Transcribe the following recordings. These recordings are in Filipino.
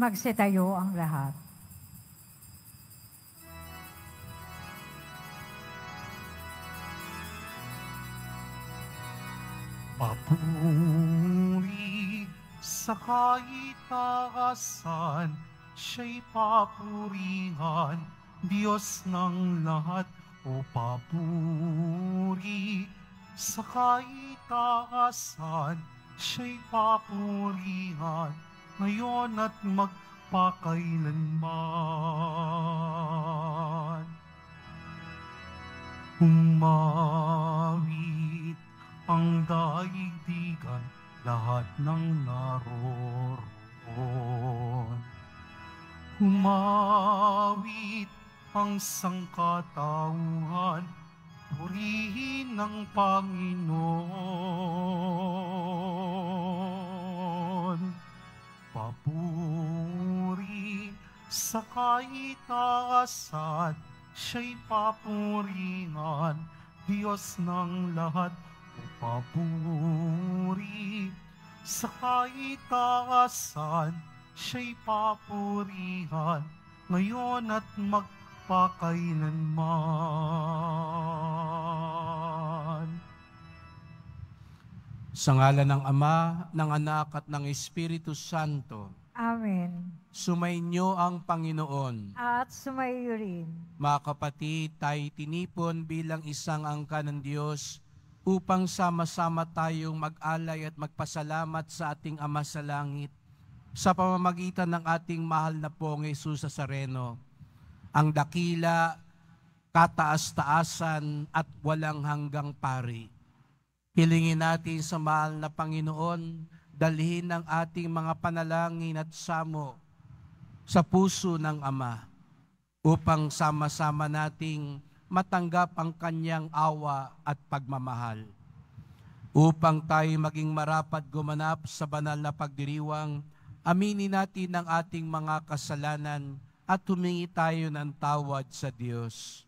magsitayo ang lahat. Papuri sa kaitaasan, siya'y papuringan, Diyos ng lahat o papuri. Sa kaitaasan, siya'y papuringan, ngayon at magpakailanman. Umawit ang daigdigan lahat ng naroon. Umawit ang sangkatauhan, purihin ng Panginoon. sa kaitaasan, siya'y papuringan, Diyos ng lahat papuri. Sa kaitaasan, siya'y papurihan, ngayon at magpakailanman. Sa ngala ng Ama, ng Anak at ng Espiritu Santo, Amen. Sumainyo ang Panginoon. At sumayo rin. Mga kapatid, tayo tinipon bilang isang angka ng Diyos upang sama-sama tayong mag-alay at magpasalamat sa ating Ama sa Langit sa pamamagitan ng ating mahal na pong Jesus sa Sareno. Ang dakila, kataas-taasan at walang hanggang pari. Hilingin natin sa mahal na Panginoon dalhin ang ating mga panalangin at samo sa puso ng Ama upang sama-sama nating matanggap ang kanyang awa at pagmamahal. Upang tayo maging marapat gumanap sa banal na pagdiriwang, aminin natin ang ating mga kasalanan at humingi tayo ng tawad sa Diyos.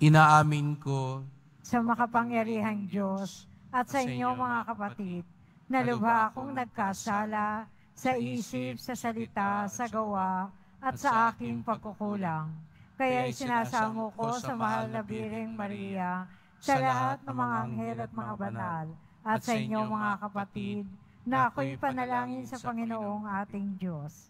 Inaamin ko sa makapangyarihang Diyos at sa inyo mga kapatid, na lubha akong nagkasala sa isip, sa salita, sa gawa, at sa aking pagkukulang. Kaya sinasamo ko sa mahal na Biring Maria, sa lahat ng mga anghel at mga banal, at sa inyo mga kapatid, na ako'y panalangin sa Panginoong ating Diyos.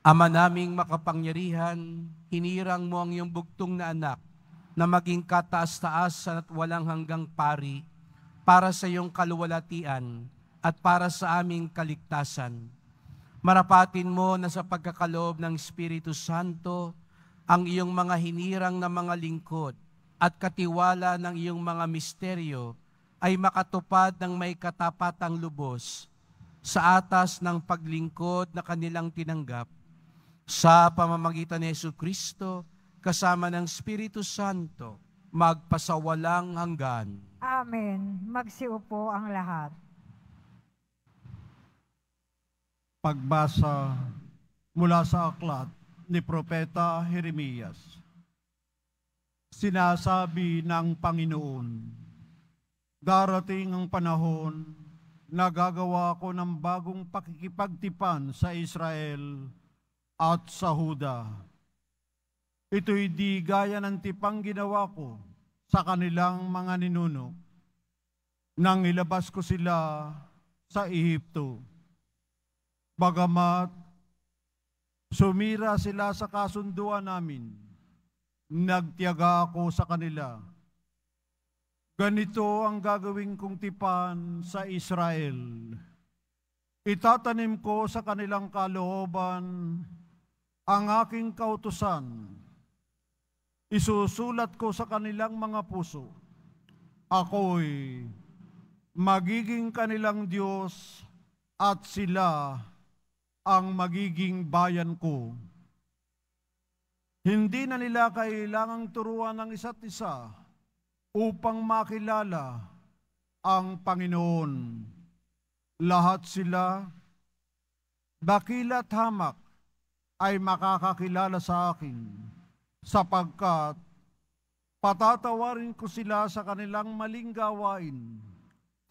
Ama naming makapangyarihan, hinirang mo ang iyong bugtong na anak na maging kataas-taasan at walang hanggang pari para sa iyong kaluwalatian at para sa aming kaligtasan. Marapatin mo na sa pagkakaloob ng Espiritu Santo ang iyong mga hinirang na mga lingkod at katiwala ng iyong mga misteryo ay makatupad ng may katapatang lubos sa atas ng paglingkod na kanilang tinanggap sa pamamagitan ni Yesu Kristo, kasama ng Espiritu Santo, magpasawalang hanggan. Amen. Magsiupo ang lahat. Pagbasa mula sa aklat ni Propeta Jeremias. Sinasabi ng Panginoon, Darating ang panahon na gagawa ko ng bagong pakikipagtipan sa Israel at sa Huda. Ito'y di gaya ng tipang ginawa ko sa kanilang mga ninuno nang ilabas ko sila sa Ehipto. Bagamat sumira sila sa kasunduan namin, nagtiyaga ako sa kanila. Ganito ang gagawin kong tipan sa Israel. Itatanim ko sa kanilang kalooban ang aking kautusan. Isusulat ko sa kanilang mga puso. Ako'y magiging kanilang Diyos at sila ang magiging bayan ko. Hindi na nila kailangang turuan ng isa't isa upang makilala ang Panginoon. Lahat sila, dakilat hamak, ay makakakilala sa akin sapagkat patatawarin ko sila sa kanilang maling gawain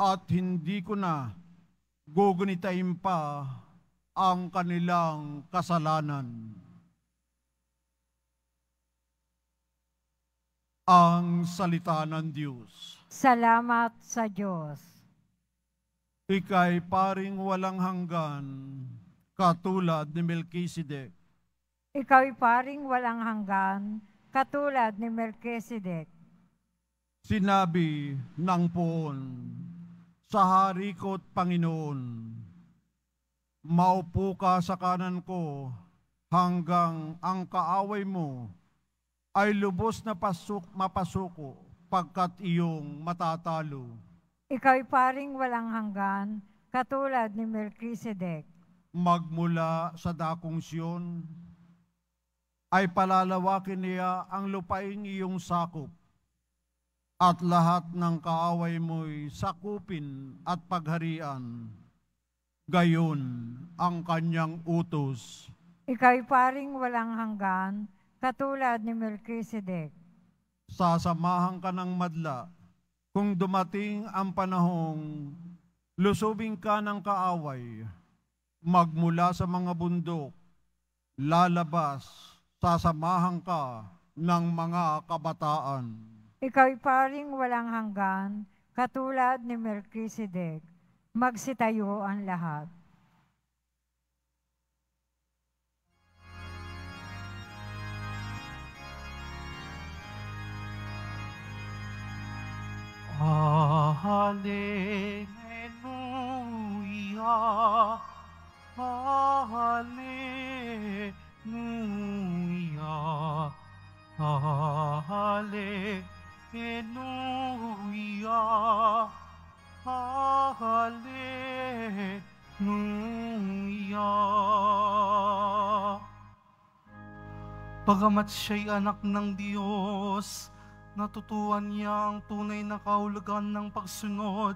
at hindi ko na gugunitain pa ang kanilang kasalanan. Ang salita ng Diyos. Salamat sa Diyos. Ika'y paring walang hanggan, katulad ni Melchizedek Ikaw'y paring walang hanggan, katulad ni Melchizedek. Sinabi ng poon sa hari ko't Panginoon, Maupo ka sa kanan ko hanggang ang kaaway mo ay lubos na pasok mapasuko pagkat iyong matatalo. Ikaw'y paring walang hanggan, katulad ni Melchizedek. Magmula sa dakong siyon, ay palalawakin niya ang lupain iyong sakop at lahat ng kaaway mo'y sakupin at pagharian. Gayon ang kanyang utos. Ika'y paring walang hanggan, katulad ni Melchizedek. Sasamahan ka ng madla kung dumating ang panahong lusubing ka ng kaaway magmula sa mga bundok, lalabas sasamahan ka ng mga kabataan. Ikaw'y paring walang hanggan, katulad ni Melchizedek, magsitayo ang lahat. Hallelujah, Hallelujah. Alleluia, Alleluia, Alleluia. Pagamat siya'y anak ng Diyos, natutuan niya ang tunay na kaulugan ng pagsunod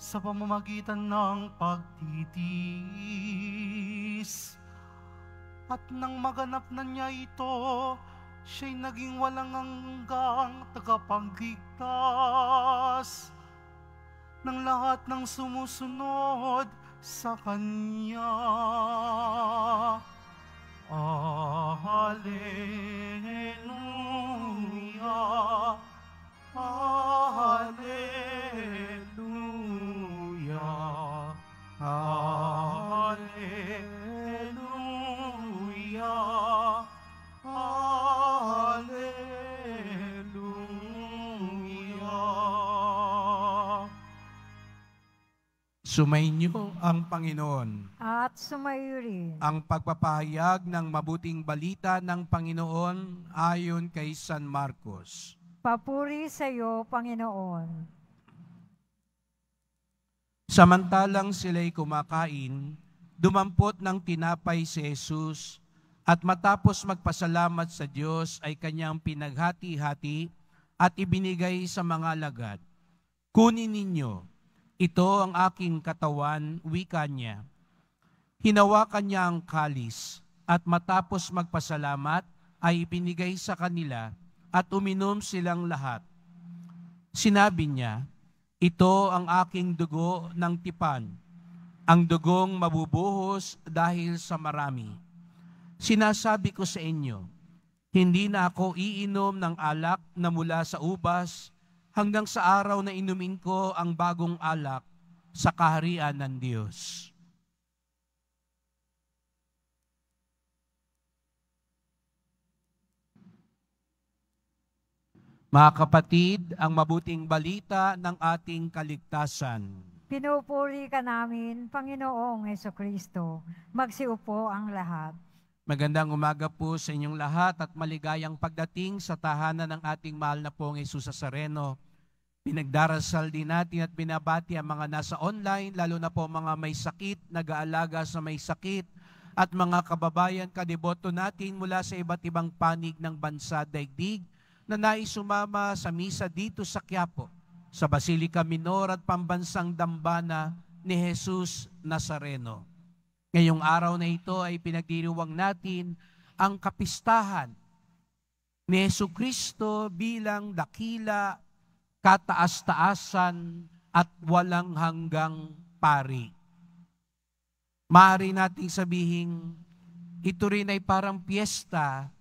sa pamamagitan ng pagtitiis. At nang maganap na niya ito, siya'y naging walang hanggang tagapagligtas ng lahat ng sumusunod sa Kanya. Alleluia, Alleluia, Alleluia. Sumainyo ang Panginoon. At sumayo rin. Ang pagpapahayag ng mabuting balita ng Panginoon ayon kay San Marcos. Papuri sa iyo, Panginoon. Samantalang sila'y kumakain, dumampot ng tinapay si Jesus at matapos magpasalamat sa Diyos ay kanyang pinaghati-hati at ibinigay sa mga lagad. Kunin ninyo, ito ang aking katawan, wika niya. Hinawakan niya ang kalis at matapos magpasalamat ay ibinigay sa kanila at uminom silang lahat. Sinabi niya, ito ang aking dugo ng tipan, ang dugong mabubuhos dahil sa marami. Sinasabi ko sa inyo, hindi na ako iinom ng alak na mula sa ubas hanggang sa araw na inumin ko ang bagong alak sa kaharian ng Diyos. Mga kapatid, ang mabuting balita ng ating kaligtasan. Pinupuri ka namin, Panginoong Heso Kristo. Magsiupo ang lahat. Magandang umaga po sa inyong lahat at maligayang pagdating sa tahanan ng ating mahal na pong Jesus Sareno. Pinagdarasal din natin at binabati ang mga nasa online, lalo na po mga may sakit, nag-aalaga sa may sakit, at mga kababayan kadiboto natin mula sa iba't ibang panig ng bansa daigdig na naisumama sa misa dito sa Quiapo, sa Basilica Minor at Pambansang Dambana ni Jesus Nazareno. Ngayong araw na ito ay pinagdiriwang natin ang kapistahan ni Yesu Kristo bilang dakila, kataas-taasan at walang hanggang pari. Maaari nating sabihin, ito rin ay parang piyesta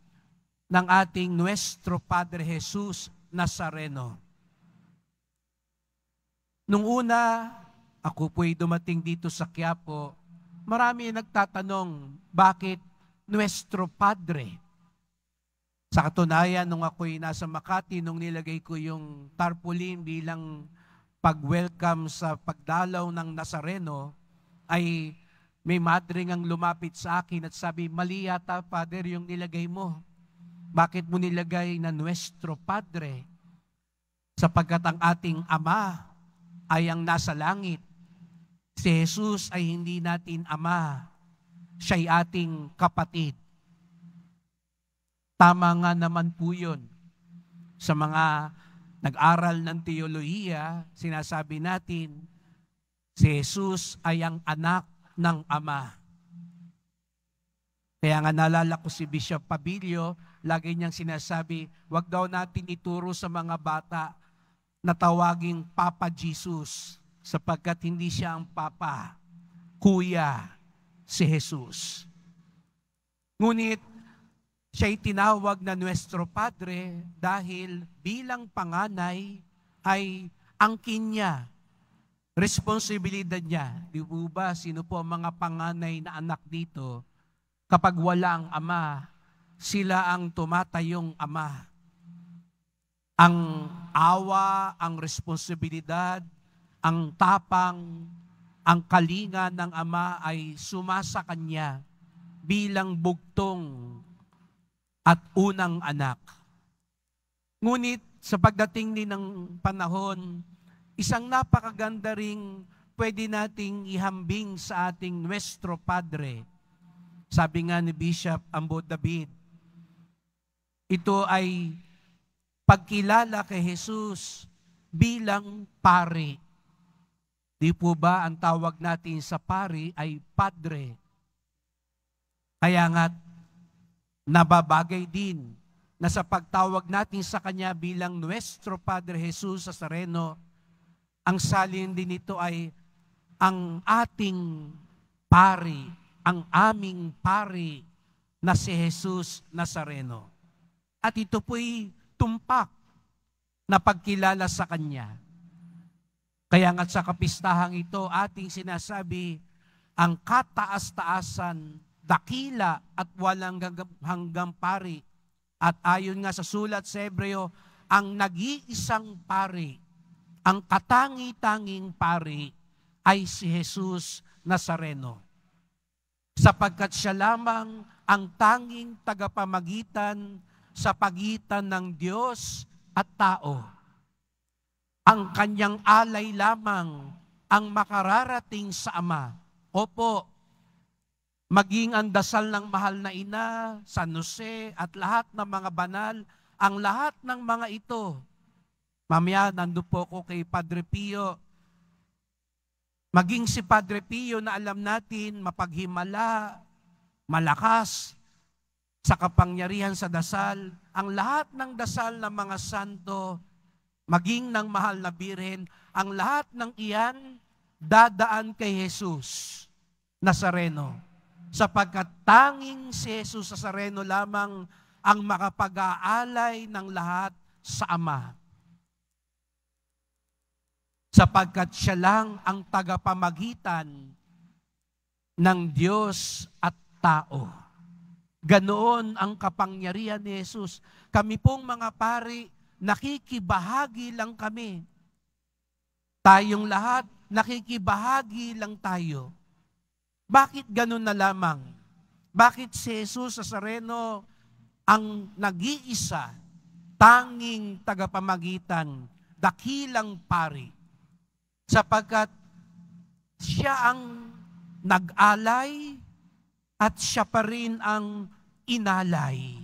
ng ating Nuestro Padre Jesus Nazareno. Nung una, ako po'y dumating dito sa Quiapo, marami nagtatanong, bakit Nuestro Padre? Sa katunayan, nung ako'y nasa Makati, nung nilagay ko yung tarpaulin bilang pag-welcome sa pagdalaw ng Nazareno, ay may madre ngang lumapit sa akin at sabi, mali yata, Father, yung nilagay mo. Bakit mo nilagay na Nuestro Padre? Sapagkat ang ating Ama ay ang nasa langit Si Jesus ay hindi natin ama. Siya'y ating kapatid. Tama nga naman po yun. Sa mga nag-aral ng teolohiya, sinasabi natin, si Jesus ay ang anak ng Ama. Kaya nga nalala ko si Bishop Pabilio, lagi niyang sinasabi, wag daw natin ituro sa mga bata na tawaging Papa Jesus sapagkat hindi siya ang papa, kuya si Jesus. Ngunit siya'y tinawag na Nuestro Padre dahil bilang panganay ay angkin niya, responsibilidad niya. Di po ba sino po ang mga panganay na anak dito kapag walang ama, sila ang tumatayong ama. Ang awa, ang responsibilidad, ang tapang, ang kalinga ng Ama ay sumasa kanya bilang bugtong at unang anak. Ngunit sa pagdating din ng panahon, isang napakaganda ring pwede nating ihambing sa ating Nuestro Padre. Sabi nga ni Bishop Ambo David, ito ay pagkilala kay Jesus bilang pari. Di po ba ang tawag natin sa pari ay padre? Kaya nga nababagay din na sa pagtawag natin sa Kanya bilang Nuestro Padre Jesus sa Sareno, ang salin din nito ay ang ating pari, ang aming pari na si Jesus Nazareno. At ito po'y tumpak na pagkilala sa Kanya. Kaya nga sa kapistahang ito, ating sinasabi, ang kataas-taasan, dakila at walang hanggang pari. At ayon nga sa sulat sa Hebreo, ang nag-iisang pari, ang katangi-tanging pari ay si Jesus Nazareno. Sapagkat siya lamang ang tanging tagapamagitan sa pagitan ng Diyos at tao ang kanyang alay lamang ang makararating sa Ama. Opo, maging ang dasal ng mahal na ina, San Jose, at lahat ng mga banal, ang lahat ng mga ito. Mamaya, nandun po ko kay Padre Pio. Maging si Padre Pio na alam natin, mapaghimala, malakas, sa kapangyarihan sa dasal, ang lahat ng dasal ng mga santo maging ng mahal na birhen, ang lahat ng iyan dadaan kay Jesus Nazareno. Sapagkat tanging si Jesus Nazareno lamang ang makapag-aalay ng lahat sa Ama. Sapagkat siya lang ang tagapamagitan ng Diyos at tao. Ganoon ang kapangyarihan ni Jesus. Kami pong mga pari, nakikibahagi lang kami. Tayong lahat, nakikibahagi lang tayo. Bakit ganun na lamang? Bakit si Jesus sa Sareno ang nag-iisa, tanging tagapamagitan, dakilang pari? Sapagkat siya ang nag-alay at siya pa rin ang inalay.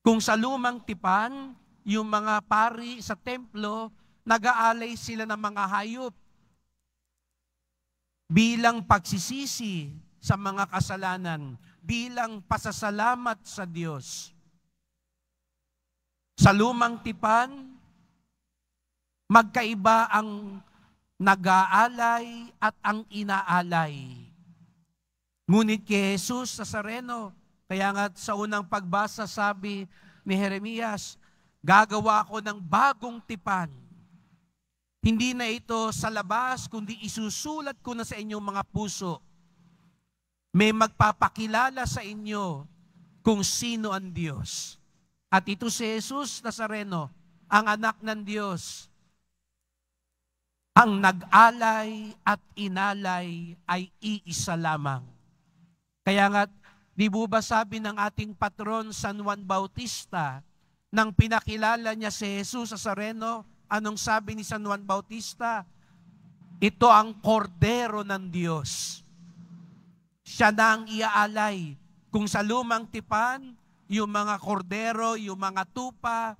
Kung sa lumang tipan, yung mga pari sa templo, nag-aalay sila ng mga hayop bilang pagsisisi sa mga kasalanan, bilang pasasalamat sa Diyos. Sa lumang tipan, magkaiba ang nag-aalay at ang inaalay. Ngunit kay Jesus sa Sareno, kaya nga sa unang pagbasa sabi ni Jeremias, Gagawa ko ng bagong tipan. Hindi na ito sa labas, kundi isusulat ko na sa inyong mga puso. May magpapakilala sa inyo kung sino ang Diyos. At ito si Jesus Nazareno, ang anak ng Diyos. Ang nag-alay at inalay ay iisa lamang. Kaya nga, di ba sabi ng ating patron San Juan Bautista, nang pinakilala niya si Jesus sa Sareno, anong sabi ni San Juan Bautista? Ito ang kordero ng Diyos. Siya na ang iaalay. Kung sa lumang tipan, yung mga kordero, yung mga tupa,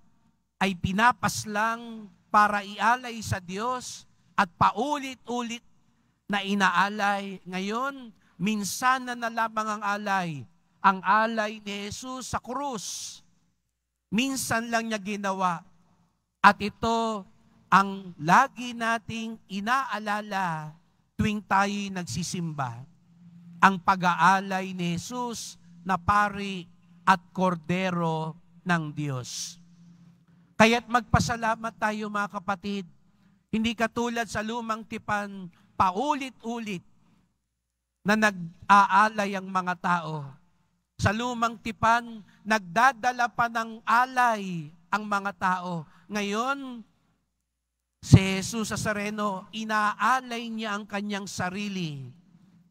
ay pinapas lang para ialay sa Diyos at paulit-ulit na inaalay. Ngayon, minsan na nalabang ang alay. Ang alay ni Jesus sa krus Minsan lang niya ginawa. At ito ang lagi nating inaalala tuwing tayo nagsisimba. Ang pag-aalay ni Jesus na pari at kordero ng Diyos. Kaya't magpasalamat tayo mga kapatid. Hindi katulad sa lumang tipan, paulit-ulit na nag-aalay ang mga tao sa lumang tipan, nagdadala pa ng alay ang mga tao. Ngayon, si Jesus sa Sareno, inaalay niya ang kanyang sarili.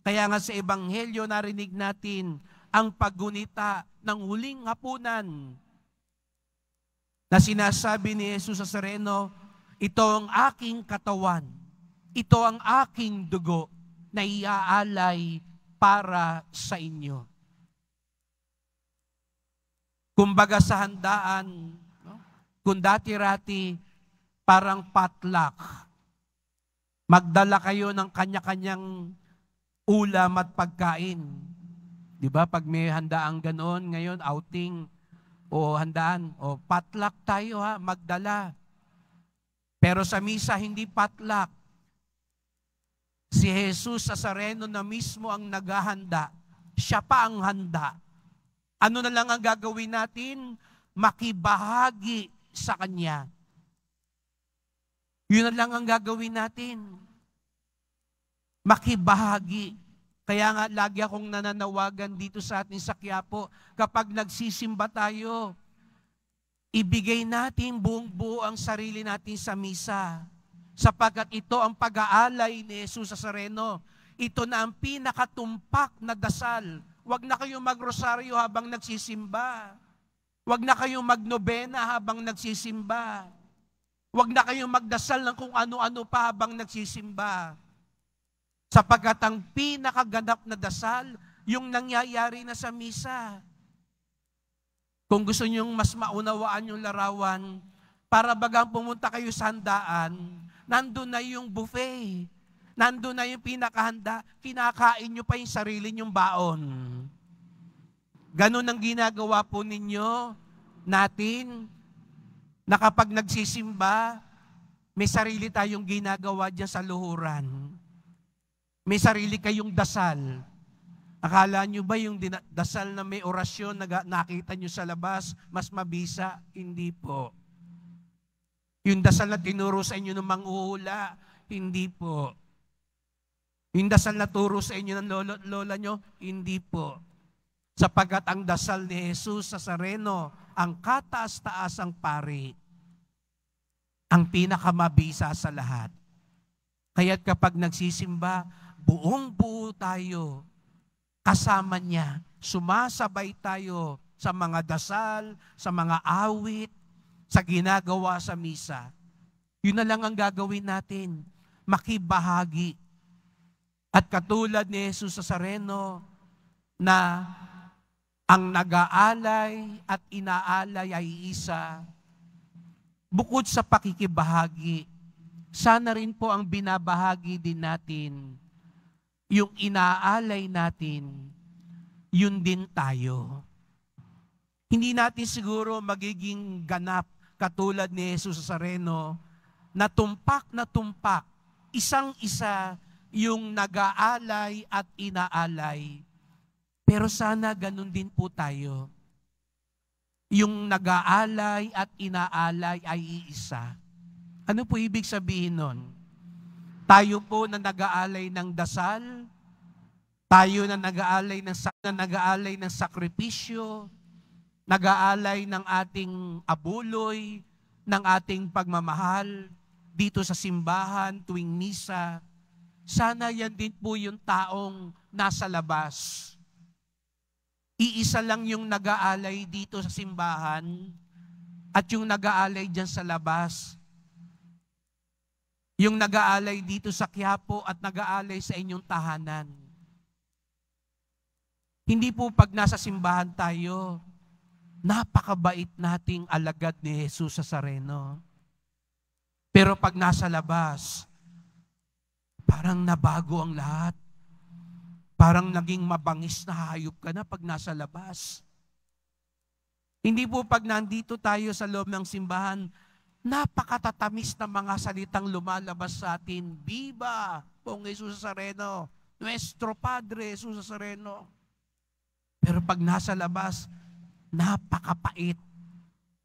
Kaya nga sa Ebanghelyo narinig natin ang paggunita ng huling hapunan na sinasabi ni Jesus sa Sareno, ito ang aking katawan, ito ang aking dugo na iaalay para sa inyo. Kumbaga sa handaan, no? kung dati-rati, parang potluck. Magdala kayo ng kanya-kanyang ulam at pagkain. Di ba? Pag may handaan ganoon, ngayon, outing, o handaan, o potluck tayo ha, magdala. Pero sa misa, hindi potluck. Si Jesus sa Sareno na mismo ang naghahanda. Siya pa ang handa. Ano na lang ang gagawin natin? Makibahagi sa Kanya. Yun na lang ang gagawin natin. Makibahagi. Kaya nga lagi akong nananawagan dito sa atin sa Quiapo, kapag nagsisimba tayo, ibigay natin buong buo ang sarili natin sa misa. Sapagkat ito ang pag-aalay ni Jesus sa Sareno. Ito na ang pinakatumpak na dasal Huwag na kayong magrosaryo habang nagsisimba. Huwag na kayong magnobena habang nagsisimba. Huwag na kayong magdasal ng kung ano-ano pa habang nagsisimba. Sapagkat ang pinakaganap na dasal, yung nangyayari na sa misa. Kung gusto nyong mas maunawaan yung larawan, para bagang pumunta kayo sa handaan, nandun na yung buffet Nando na yung pinakahanda, kinakain nyo pa yung sarili nyong baon. Ganun ang ginagawa po ninyo, natin, na kapag nagsisimba, may sarili tayong ginagawa dyan sa luhuran. May sarili kayong dasal. Akala nyo ba yung dasal na may orasyon na nakita nyo sa labas, mas mabisa? Hindi po. Yung dasal na tinuro sa inyo ng manguhula, hindi po. Yung dasal na turo sa inyo ng lolo at lola nyo? Hindi po. Sapagat ang dasal ni Jesus sa sareno, ang kataas taas ang pari, ang pinakamabisa sa lahat. Kaya't kapag nagsisimba, buong buo tayo, kasama niya, sumasabay tayo sa mga dasal, sa mga awit, sa ginagawa sa misa. Yun na lang ang gagawin natin, makibahagi at katulad ni Jesus sa Sareno na ang nag-aalay at inaalay ay isa, bukod sa pakikibahagi, sana rin po ang binabahagi din natin, yung inaalay natin, yun din tayo. Hindi natin siguro magiging ganap katulad ni Jesus sa Sareno na tumpak na tumpak, isang-isa yung nagaalay at inaalay. Pero sana ganun din po tayo. Yung nagaalay at inaalay ay iisa. Ano po ibig sabihin nun? Tayo po na nag-aalay ng dasal, tayo na nag-aalay ng, na nag ng sakripisyo, nag-aalay ng ating abuloy, ng ating pagmamahal dito sa simbahan tuwing misa, sana yan din po yung taong nasa labas. Iisa lang yung nag-aalay dito sa simbahan at yung nag-aalay dyan sa labas. Yung nag-aalay dito sa Quiapo at nag-aalay sa inyong tahanan. Hindi po pag nasa simbahan tayo, napakabait nating alagad ni Jesus sa Sareno. Pero pag nasa labas, Parang nabago ang lahat. Parang naging mabangis na hayop ka na pag nasa labas. Hindi po pag nandito tayo sa loob ng simbahan, napakatatamis na mga salitang lumalabas sa atin. Biba, Pong Jesus Sareno. Nuestro Padre, Jesus Sareno. Pero pag nasa labas, napakapait,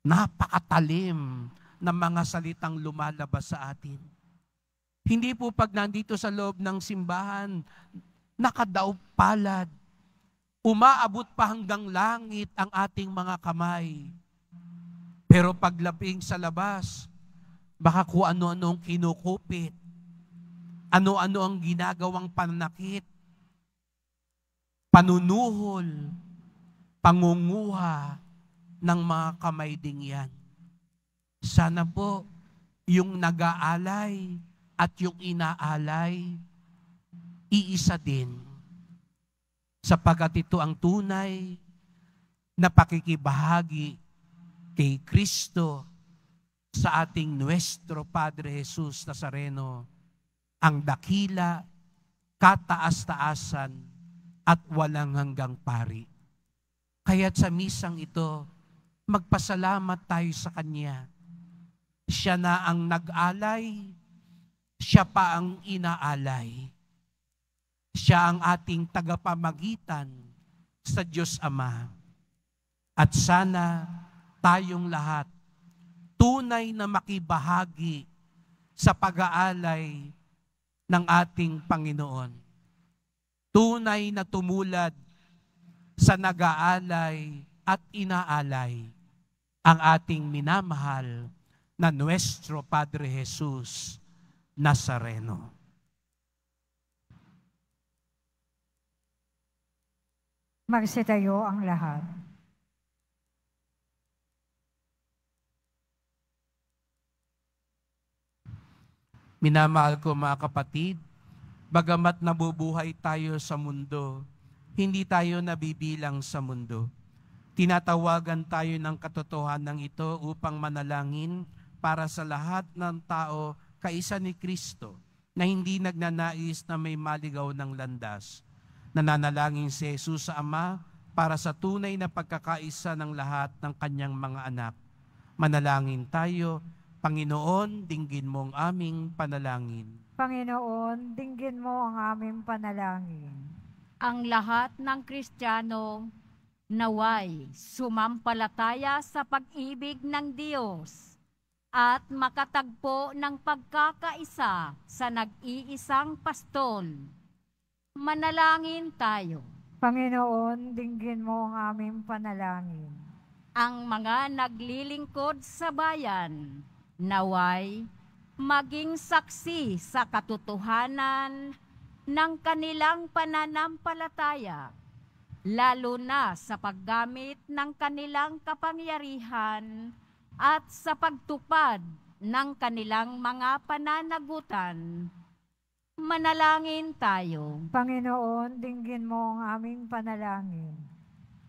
napakatalim na mga salitang lumalabas sa atin. Hindi po pag nandito sa loob ng simbahan, nakadaw palad. Umaabot pa hanggang langit ang ating mga kamay. Pero paglabing sa labas, baka kung ano-ano ang kinukupit, ano-ano ang ginagawang pananakit, panunuhol, pangunguha ng mga kamay ding yan. Sana po, yung nag-aalay, at yung inaalay, iisa din. Sapagat ito ang tunay na pakikibahagi kay Kristo sa ating Nuestro Padre Jesus Nazareno, ang dakila, kataas-taasan, at walang hanggang pari. Kaya't sa misang ito, magpasalamat tayo sa Kanya. Siya na ang nag-alay, siya pa ang inaalay. Siya ang ating tagapamagitan sa Diyos Ama. At sana tayong lahat tunay na makibahagi sa pag-aalay ng ating Panginoon. Tunay na tumulad sa nag-aalay at inaalay ang ating minamahal na Nuestro Padre Jesus Nazareno. Magsitayo ang lahat. Minamahal ko mga kapatid, bagamat nabubuhay tayo sa mundo, hindi tayo nabibilang sa mundo. Tinatawagan tayo ng katotohanan ng ito upang manalangin para sa lahat ng tao kaisa ni Kristo na hindi nagnanais na may maligaw ng landas. Nananalangin si Jesus sa Ama para sa tunay na pagkakaisa ng lahat ng kanyang mga anak. Manalangin tayo, Panginoon, dinggin mo ang aming panalangin. Panginoon, dinggin mo ang aming panalangin. Ang lahat ng Kristiyano naway sumampalataya sa pag-ibig ng Diyos at makatagpo ng pagkakaisa sa nag-iisang pastol. Manalangin tayo. Panginoon, dinggin mo ang aming panalangin. Ang mga naglilingkod sa bayan, naway, maging saksi sa katotohanan ng kanilang pananampalataya, lalo na sa paggamit ng kanilang kapangyarihan at sa pagtupad ng kanilang mga pananagutan. Manalangin tayo. Panginoon, dinggin mo ang aming panalangin.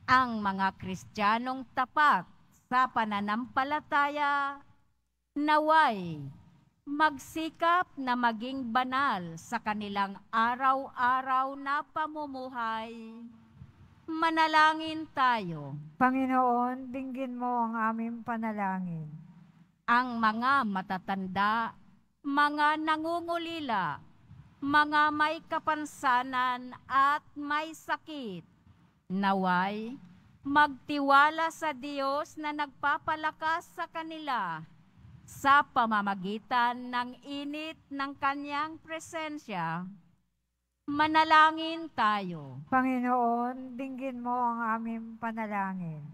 Ang mga Kristiyanong tapat sa pananampalataya, naway magsikap na maging banal sa kanilang araw-araw na pamumuhay Manalangin tayo. Panginoon, dinggin mo ang aming panalangin. Ang mga matatanda, mga nangungulila, mga may kapansanan at may sakit, naway magtiwala sa Diyos na nagpapalakas sa kanila sa pamamagitan ng init ng kanyang presensya Manalangin tayo. Panginoon, dinggin mo ang aming panalangin.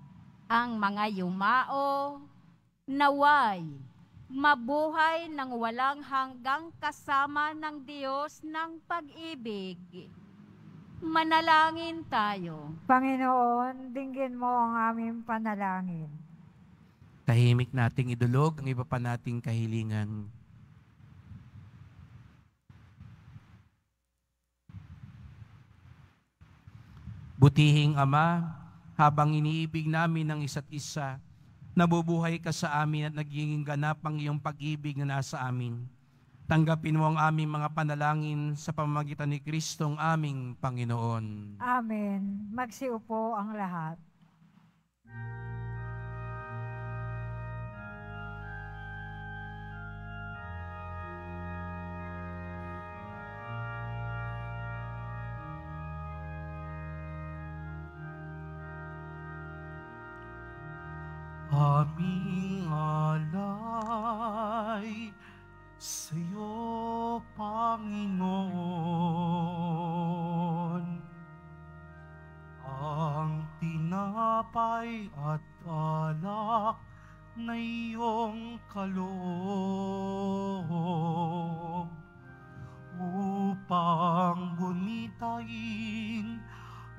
Ang mga yumao, naway, mabuhay ng walang hanggang kasama ng Diyos ng pag-ibig. Manalangin tayo. Panginoon, dinggin mo ang aming panalangin. Tahimik nating idulog ang iba pa nating kahilingan. Butihing Ama, habang iniibig namin ang isa't isa, nabubuhay ka sa amin at nagiging ganap ang iyong pag-ibig na nasa amin. Tanggapin mo ang aming mga panalangin sa pamamagitan ni Kristong aming Panginoon. Amen. Magsiupo ang lahat. alay sa iyo, Panginoon. Ang tinapay at alak na iyong kaloob upang gunitain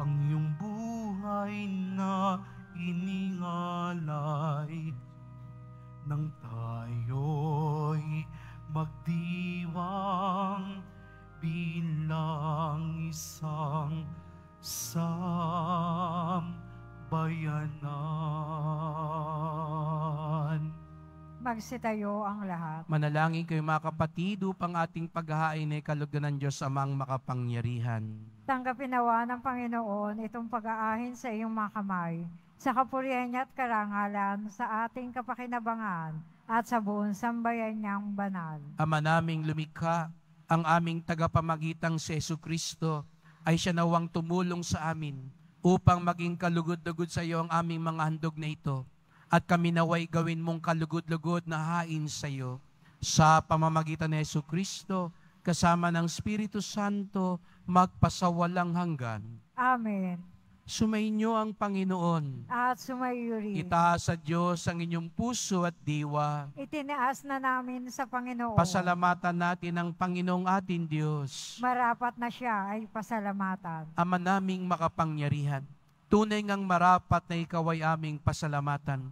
ang iyong buhay na inialay nang tayo'y magdiwang bilang isang sambayanan. Magsitayo ang lahat. Manalangin kayo mga kapatid upang ating paghahain ay kalugdan ng Diyos amang makapangyarihan. Tanggapin nawa ng Panginoon itong pag-aahin sa iyong mga kamay sa kapurihan at karangalan, sa ating kapakinabangan, at sa buong sambayan niyang banal. Ama naming lumikha, ang aming tagapamagitan si Yesu Kristo, ay siya nawang tumulong sa amin upang maging kalugod-lugod sa iyo ang aming mga handog na ito at kami naway gawin mong kalugod-lugod na hain sa iyo sa pamamagitan ni Yesu Kristo kasama ng Espiritu Santo magpasawalang hanggan. Amen. Sumainyo ang Panginoon. At sumayo rin. Itaas sa Diyos ang inyong puso at diwa. Itinaas na namin sa Panginoon. Pasalamatan natin ang Panginoong ating Diyos. Marapat na siya ay pasalamatan. Ama naming makapangyarihan, tunay ngang marapat na ikaw ay aming pasalamatan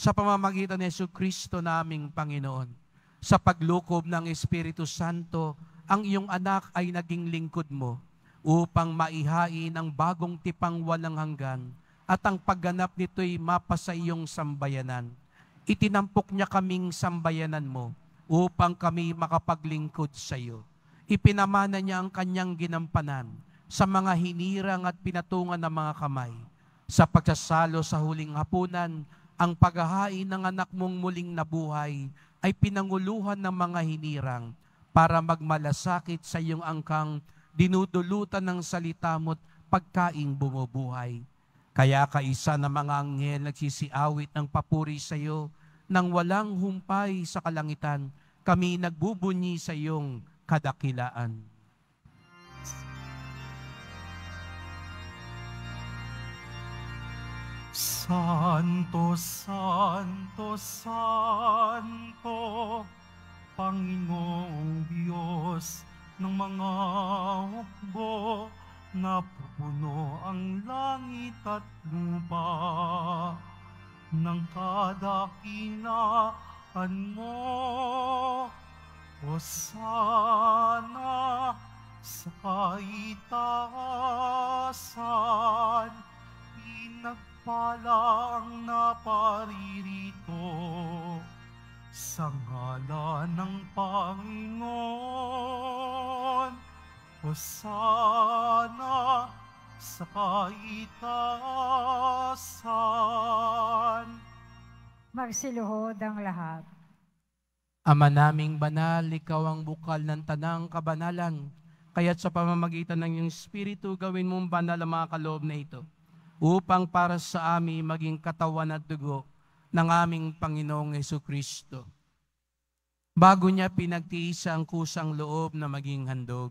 sa pamamagitan ni Yesu Kristo naming Panginoon. Sa paglukob ng Espiritu Santo, ang iyong anak ay naging lingkod mo upang maihain ang bagong tipang walang hanggan at ang pagganap nito'y mapa sa iyong sambayanan. Itinampok niya kaming sambayanan mo upang kami makapaglingkod sa iyo. Ipinamana niya ang kanyang ginampanan sa mga hinirang at pinatungan ng mga kamay. Sa pagsasalo sa huling hapunan, ang paghahain ng anak mong muling nabuhay ay pinanguluhan ng mga hinirang para magmalasakit sa iyong angkang dinudulutan ng salita mo't pagkaing bumubuhay. Kaya kaisa ng mga anghel nagsisiawit ng papuri sa iyo nang walang humpay sa kalangitan, kami nagbubunyi sa iyong kadakilaan. Santo, Santo, Santo, Panginoong Diyos, ng mga hukbo puno ang langit at lupa ng kadakilaan mo. O sana sa kaitaasan, pinagpala ang naparirito sa ngala ng Panginoon. Hosanna sa itasan. Magsiluhod ang lahat. Ama naming banal, ikaw ang bukal ng tanang kabanalan. Kaya't sa pamamagitan ng iyong Espiritu, gawin mong banal ang mga kaloob na ito upang para sa amin maging katawan at dugo ng aming Panginoong Yesu Kristo. Bago niya pinagtiisa ang kusang loob na maging handog,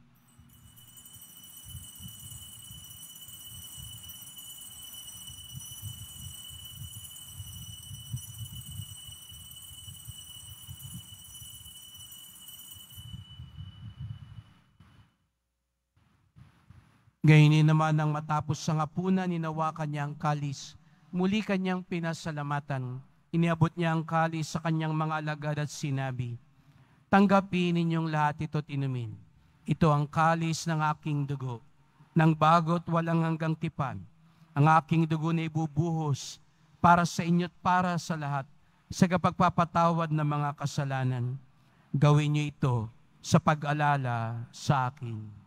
din naman ang matapos sa ngapuna, ninawa niya ang kalis. Muli kanyang pinasalamatan. Iniabot niya ang kalis sa kanyang mga alagad at sinabi, Tanggapin ninyong lahat ito tinumin. Ito ang kalis ng aking dugo, Nang bagot walang hanggang tipan. Ang aking dugo na ibubuhos para sa inyo't para sa lahat sa kapagpapatawad ng mga kasalanan. Gawin niyo ito sa pag-alala sa akin.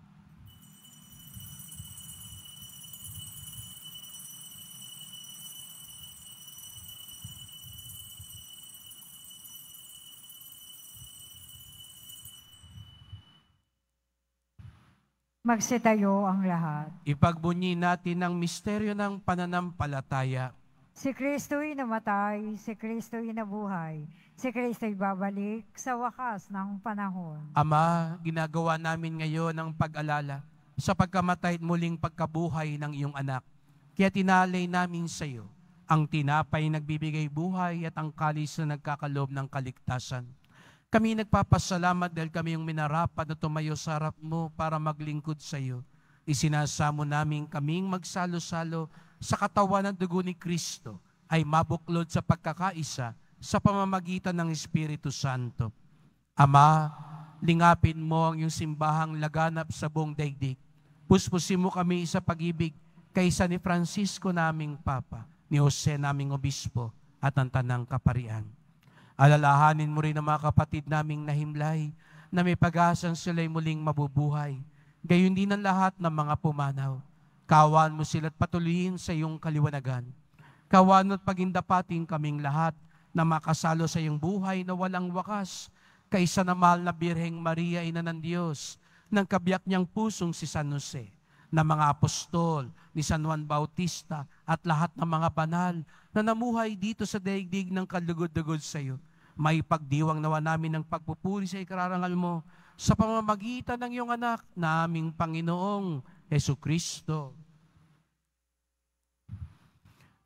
Magsitayo ang lahat. Ipagbunyi natin ang misteryo ng pananampalataya. Si Kristo'y namatay, si Kristo'y nabuhay, si Kristo'y babalik sa wakas ng panahon. Ama, ginagawa namin ngayon ang pag-alala sa pagkamatay at muling pagkabuhay ng iyong anak. Kaya tinalay namin sa iyo ang tinapay nagbibigay buhay at ang kalis na nagkakalob ng kaligtasan kami nagpapasalamat dahil kami yung minarapat na tumayo sa harap mo para maglingkod sa iyo. Isinasamo namin kaming magsalo-salo sa katawan ng dugo ni Kristo ay mabuklod sa pagkakaisa sa pamamagitan ng Espiritu Santo. Ama, lingapin mo ang iyong simbahang laganap sa buong daigdig. Puspusin mo kami sa pag-ibig kaysa ni Francisco naming Papa, ni Jose naming Obispo, at ang Tanang Kaparian. Alalahanin mo rin ang mga kapatid naming nahimlay na may pag-asang sila'y muling mabubuhay. Gayun din ang lahat ng mga pumanaw. Kawan mo sila at patuloyin sa iyong kaliwanagan. Kawan at pagindapating kaming lahat na makasalo sa iyong buhay na walang wakas. kaysa na mahal na Birheng Maria, ina ng Diyos, ng kabiyak niyang pusong si San Jose na mga apostol, ni San Juan Bautista, at lahat ng mga banal na namuhay dito sa daigdig ng kalugod lugod sa iyo. May pagdiwang nawa namin ng pagpupuri sa ikararangal mo sa pamamagitan ng iyong anak na aming Panginoong Yesu Kristo.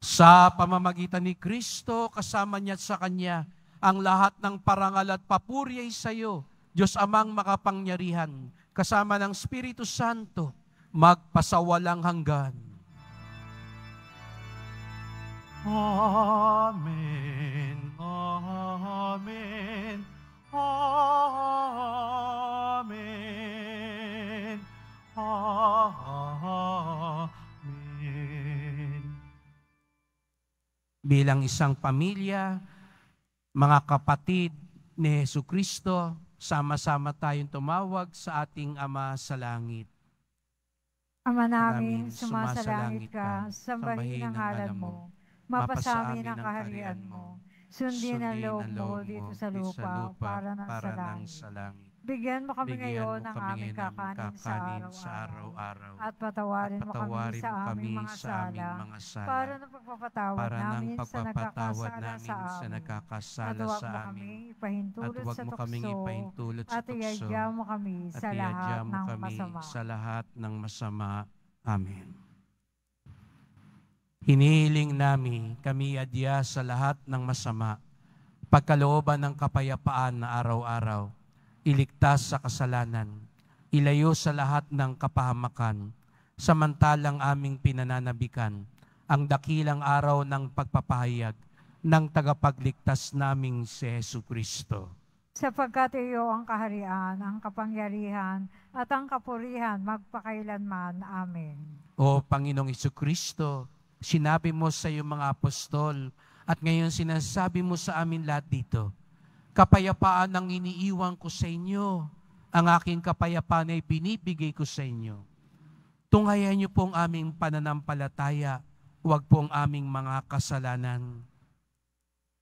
Sa pamamagitan ni Kristo, kasama niya sa Kanya, ang lahat ng parangal at papuri ay sa iyo, Diyos amang makapangyarihan, kasama ng Espiritu Santo, magpasawalang hanggan. Amen, Amen, Amen, Amen. Bilang isang pamilya, mga kapatid ni Yesu Kristo, sama-sama tayong tumawag sa ating Ama sa Langit. Ama namin, sumasalangit ka, sambahin ang ngalan mo, mapasa amin ang kaharian mo, sundin ang loob mo dito sa lupa para ng sa Bigyan mo kami Bigyan ngayon ng aming kakanin, kakanin sa araw-araw. At patawarin, at patawarin mo kami, sa aming, mga sala, mga sala para nang pagpapatawad para namin, pagpapatawad namin sa nakakasala sa amin. At huwag mo kaming ipahintulot sa tukso. At iadya mo kami sa lahat ng masama. Sa lahat ng masama. Amen. Hinihiling namin kami adya sa lahat ng masama, pagkalooban ng kapayapaan na araw-araw, iligtas sa kasalanan, ilayo sa lahat ng kapahamakan, samantalang aming pinananabikan ang dakilang araw ng pagpapahayag ng tagapagligtas naming si Yesu Kristo. Sapagkat iyo ang kaharian, ang kapangyarihan, at ang kapurihan magpakailanman. Amen. O Panginoong Iso Kristo, sinabi mo sa iyong mga apostol, at ngayon sinasabi mo sa amin lahat dito, Kapayapaan ang iniiwan ko sa inyo. Ang aking kapayapaan ay binibigay ko sa inyo. Tungayan niyo po ang aming pananampalataya, huwag po ang aming mga kasalanan.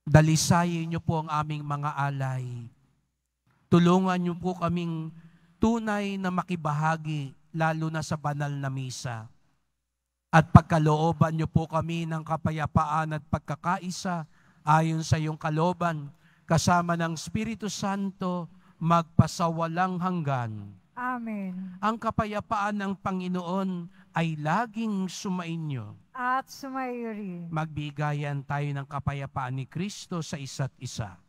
Dalisayin niyo po ang aming mga alay. Tulungan niyo po kaming tunay na makibahagi, lalo na sa banal na misa. At pagkalooban niyo po kami ng kapayapaan at pagkakaisa ayon sa iyong kalooban kasama ng Espiritu Santo, magpasawalang hanggan. Amen. Ang kapayapaan ng Panginoon ay laging sumainyo. At sumayo rin. Magbigayan tayo ng kapayapaan ni Kristo sa isa't isa.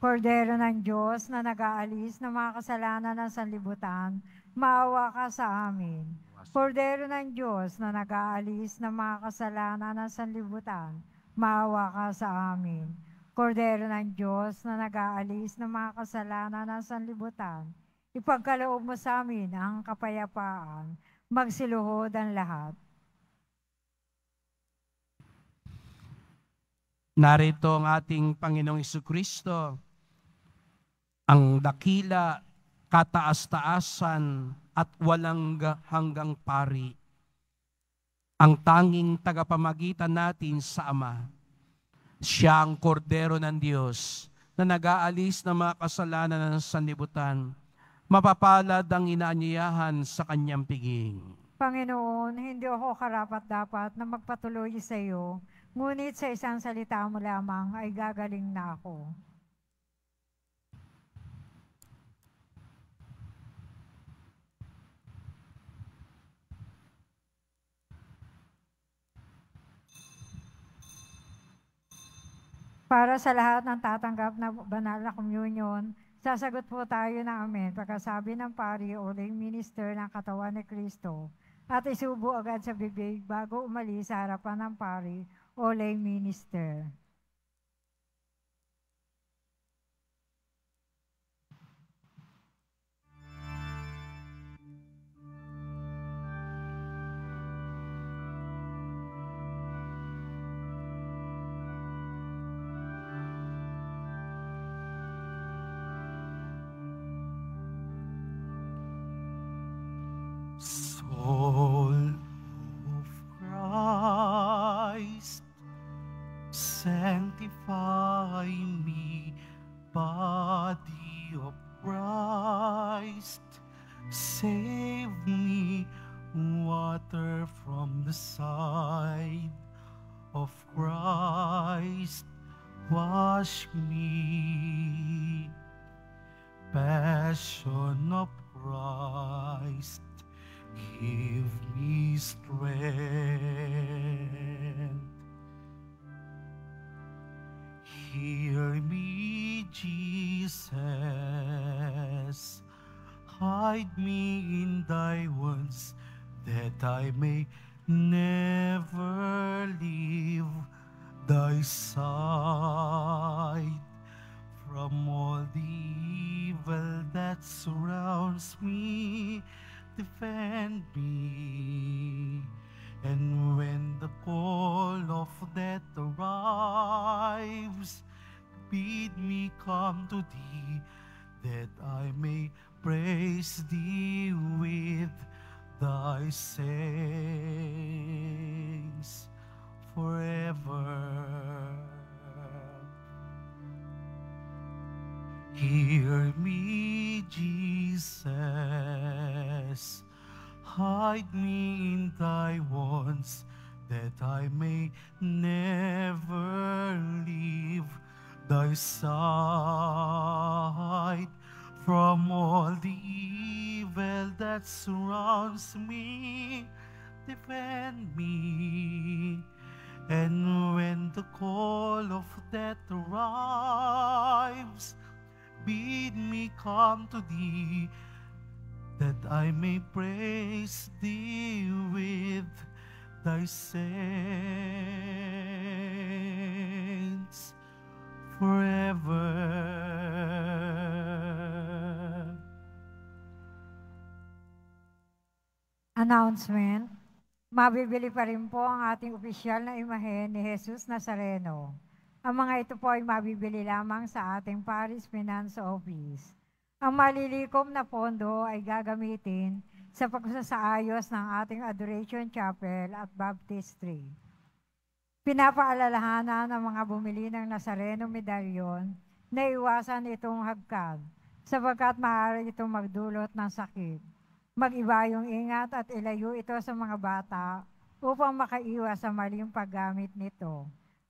Kordero ng Diyos na nag-aalis ng mga kasalanan ng sanlibutan, maawa ka sa amin. Kordero ng Diyos na nag-aalis ng mga kasalanan ng sanlibutan, maawa ka sa amin. Kordero ng Diyos na nag-aalis ng mga kasalanan ng sanlibutan, ipagkaloob mo sa amin ang kapayapaan, magsiluhod ang lahat. Narito ang ating Panginoong Kristo, ang dakila, kataas-taasan, at walang hanggang pari, ang tanging tagapamagitan natin sa Ama. Siya ang kordero ng Diyos na nag-aalis ng mga kasalanan ng sanlibutan. Mapapalad ang inaanyayahan sa kanyang piging. Panginoon, hindi ako karapat-dapat na magpatuloy sa iyo, ngunit sa isang salita mo lamang ay gagaling na ako. para sa lahat ng tatanggap na banal na communion, sasagot po tayo ng amen pagkasabi ng pari o ling minister ng katawan ni Kristo at isubo agad sa bibig bago umalis sa harapan ng pari o lay minister. that surrounds me, defend me. And when the call of death arrives, bid me come to thee, that I may praise thee with thy saints forever. Hear me, Jesus. Hide me in thy wands that I may never leave thy side from all the evil that surrounds me. Defend me. And when the call of death arrives, bid me come to thee, that I may praise thee with thy saints forever. Announcement, mabibili pa rin po ang ating opisyal na imahe ni Jesus Nazareno. Ang mga ito po ay mabibili lamang sa ating Paris Finance Office. Ang malilikom na pondo ay gagamitin sa pagsasaayos ng ating Adoration Chapel at Baptistry. Pinapaalalahanan ng mga bumili ng Nazareno medalyon na iwasan itong hagkan sapagkat maaari itong magdulot ng sakit. Mag-iba yung ingat at ilayo ito sa mga bata upang makaiwas sa maling paggamit nito.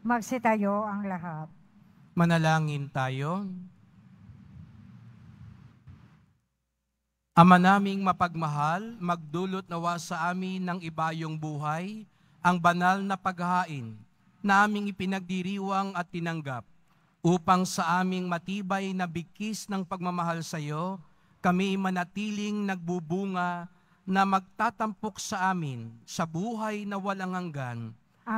Magsitayo ang lahat. Manalangin tayo. Ama naming mapagmahal, magdulot nawa sa amin ng ibayong buhay, ang banal na paghain na aming ipinagdiriwang at tinanggap upang sa aming matibay na bigkis ng pagmamahal sa iyo, kami manatiling nagbubunga na magtatampok sa amin sa buhay na walang hanggan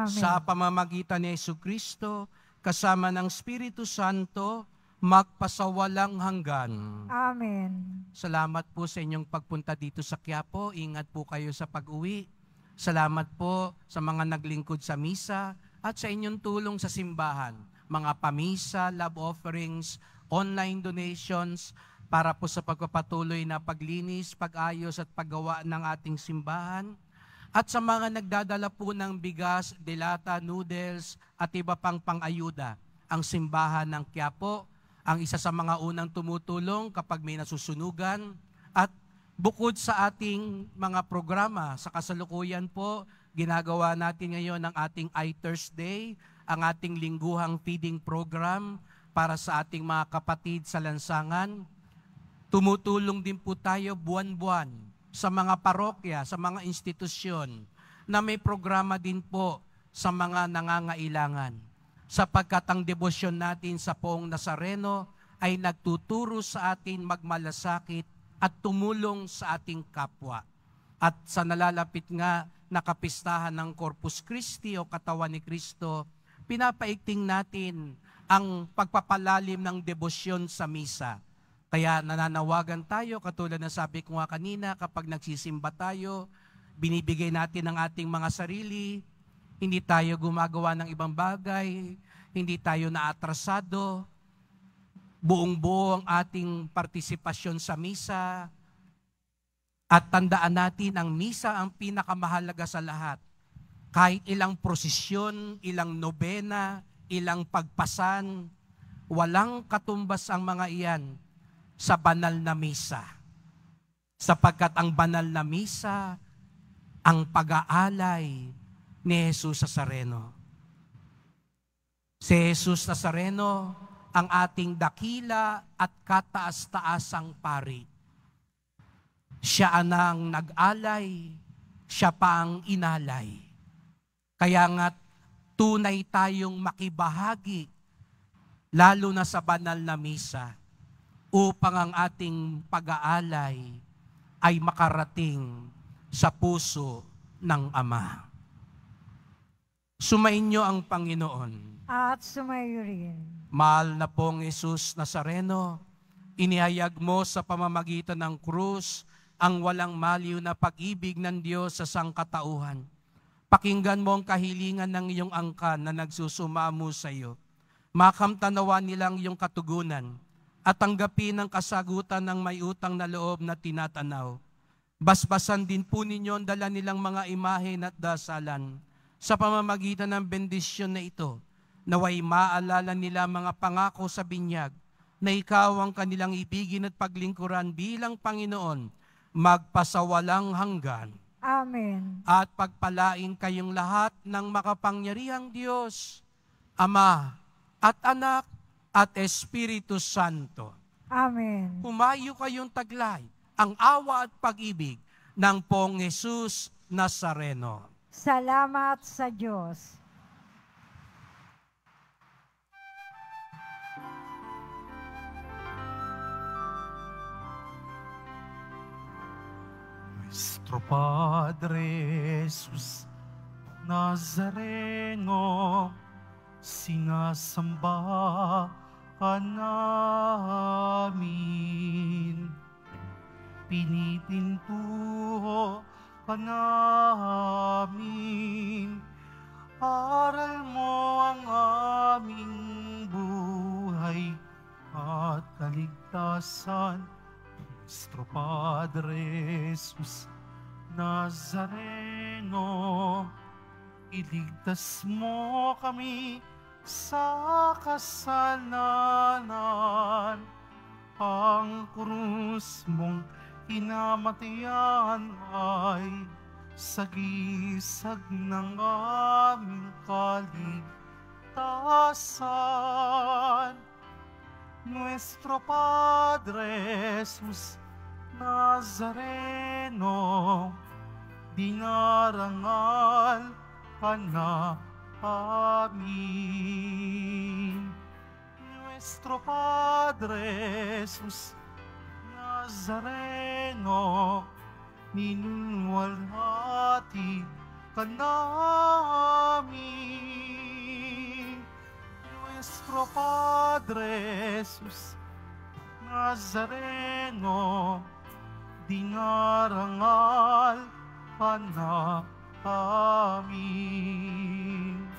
sa pamamagitan ni Yesu Kristo, kasama ng Espiritu Santo, magpasawalang hanggan. Amen. Salamat po sa inyong pagpunta dito sa Quiapo. Ingat po kayo sa pag-uwi. Salamat po sa mga naglingkod sa misa at sa inyong tulong sa simbahan. Mga pamisa, love offerings, online donations, para po sa pagpapatuloy na paglinis, pag-ayos at paggawa ng ating simbahan at sa mga nagdadala po ng bigas, delata, noodles at iba pang pangayuda. Ang simbahan ng Quiapo, ang isa sa mga unang tumutulong kapag may nasusunugan at bukod sa ating mga programa sa kasalukuyan po, ginagawa natin ngayon ang ating I Thursday, ang ating lingguhang feeding program para sa ating mga kapatid sa lansangan. Tumutulong din po tayo buwan-buwan sa mga parokya, sa mga institusyon na may programa din po sa mga nangangailangan. Sapagkat ang debosyon natin sa Poong Nazareno ay nagtuturo sa atin magmalasakit at tumulong sa ating kapwa. At sa nalalapit nga na kapistahan ng Corpus Christi o katawan ni Kristo, pinapaikting natin ang pagpapalalim ng debosyon sa misa kaya nananawagan tayo, katulad na sabi ko nga kanina, kapag nagsisimba tayo, binibigay natin ang ating mga sarili, hindi tayo gumagawa ng ibang bagay, hindi tayo naatrasado, buong-buo ang ating partisipasyon sa misa, at tandaan natin, ang misa ang pinakamahalaga sa lahat. Kahit ilang prosesyon, ilang nobena, ilang pagpasan, walang katumbas ang mga iyan sa banal na misa. Sapagkat ang banal na misa, ang pag-aalay ni Jesus Sareno. Si Jesus Sareno, ang ating dakila at kataas-taasang pari. Siya anang nag-alay, siya pa ang inalay. Kaya nga't tunay tayong makibahagi, lalo na sa banal na misa upang ang ating pag-aalay ay makarating sa puso ng Ama. Sumainyo ang Panginoon. At sumayo rin. Mahal na pong Isus Nazareno, inihayag mo sa pamamagitan ng krus ang walang maliw na pag-ibig ng Diyos sa sangkatauhan. Pakinggan mo ang kahilingan ng iyong angkan na nagsusumamo sa iyo. Makamtanawa nilang iyong katugunan at tanggapin ang kasagutan ng may utang na loob na tinatanaw. Basbasan din po ninyo ang dala nilang mga imahe at dasalan sa pamamagitan ng bendisyon na ito naway maalala nila mga pangako sa binyag na ikaw ang kanilang ibigin at paglingkuran bilang Panginoon magpasawalang hanggan. Amen. At pagpalain kayong lahat ng makapangyarihang Diyos, Ama at Anak at Espiritu Santo. Amen. Humayo kayong taglay ang awa at pag-ibig ng pong Jesus Nazareno. Salamat sa Diyos. Nuestro Padre Jesus Nazareno, sinasamba namin. Pinitin po namin. Aral mo ang aming buhay at kaligtasan. Nuestro Padre Jesus Nazareno, iligtas mo kami sa kasalanan ang krus mong inamatayan ay sagisag ng aming kaligtasan. Nuestro Padre Jesus Nazareno, dinarangal ka Amin. Nuestro Padre Jesús Nazareno, minulhati ka namin. Nuestro Padre Jesus Nazareno, dinarangal ka na amin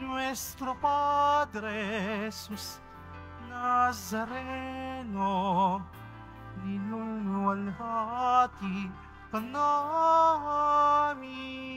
nuestro Padre Jesús Nazareno, ninunualhati ka namin.